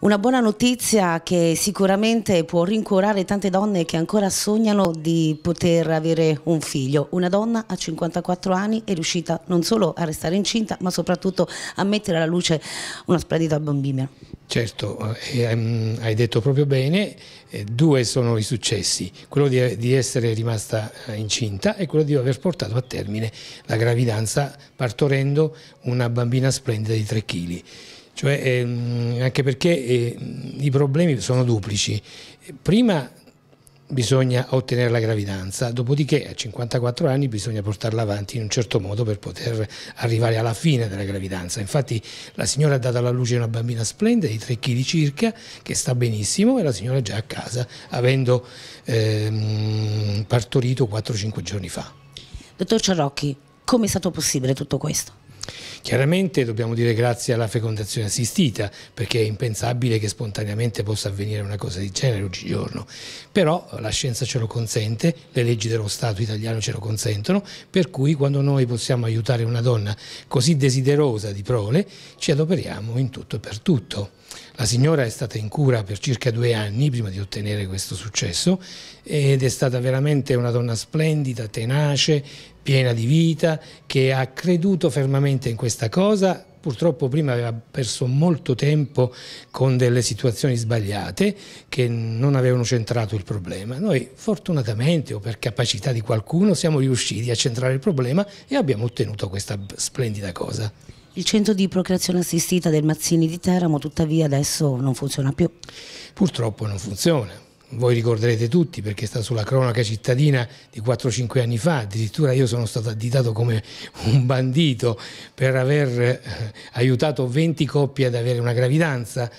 Una buona notizia che sicuramente può rincuorare tante donne che ancora sognano di poter avere un figlio. Una donna a 54 anni è riuscita non solo a restare incinta, ma soprattutto a mettere alla luce una splendida bambina. Certo, eh, ehm, hai detto proprio bene, eh, due sono i successi, quello di, essere rimasta eh, incinta e quello di aver portato a termine la gravidanza partorendo una bambina splendida di 3 kg. Cioè, ehm, anche perché eh, i problemi sono duplici. Prima bisogna ottenere la gravidanza, dopodiché a 54 anni bisogna portarla avanti in un certo modo per poter arrivare alla fine della gravidanza. Infatti la signora ha dato alla luce una bambina splendida di 3 kg circa che sta benissimo e la signora è già a casa avendo ehm, partorito 4-5 giorni fa. Dottor Ciarocchi, come è stato possibile tutto questo? Chiaramente dobbiamo dire grazie alla fecondazione assistita, perché è impensabile che spontaneamente possa avvenire una cosa del genere oggigiorno, però la scienza ce lo consente, le leggi dello Stato italiano ce lo consentono, per cui quando noi possiamo aiutare una donna così desiderosa di prole, ci adoperiamo in tutto e per tutto. La signora è stata in cura per circa due anni prima di ottenere questo successo ed è stata veramente una donna splendida, tenace, piena di vita, che ha creduto fermamente in questa cosa, purtroppo prima aveva perso molto tempo con delle situazioni sbagliate che non avevano centrato il problema. Noi fortunatamente o per capacità di qualcuno siamo riusciti a centrare il problema e abbiamo ottenuto questa splendida cosa. Il centro di procreazione assistita del Mazzini di Teramo tuttavia adesso non funziona più. Purtroppo non funziona voi ricorderete tutti perché sta sulla cronaca cittadina di 4-5 anni fa, addirittura io sono stato additato come un bandito per aver eh, aiutato 20 coppie ad avere una gravidanza.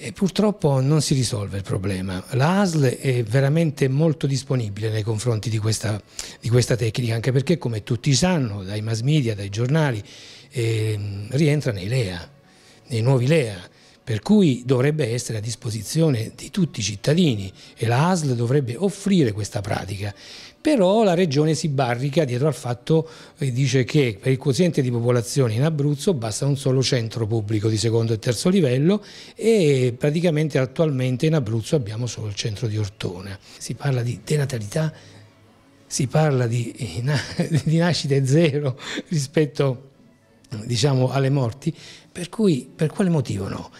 E purtroppo non si risolve il problema. La ASL è veramente molto disponibile nei confronti di questa, di questa tecnica, anche perché, come tutti sanno, dai mass media, dai giornali, eh, rientra nei LEA, nei nuovi LEA per cui dovrebbe essere a disposizione di tutti i cittadini e la ASL dovrebbe offrire questa pratica. Però la Regione si barrica dietro al fatto e eh, dice che per il quoziente di popolazione in Abruzzo basta un solo centro pubblico di secondo e terzo livello e praticamente attualmente in Abruzzo abbiamo solo il centro di Ortona. Si parla di denatalità, si parla di, eh, di nascite zero rispetto a diciamo, alle morti, per cui per quale motivo no?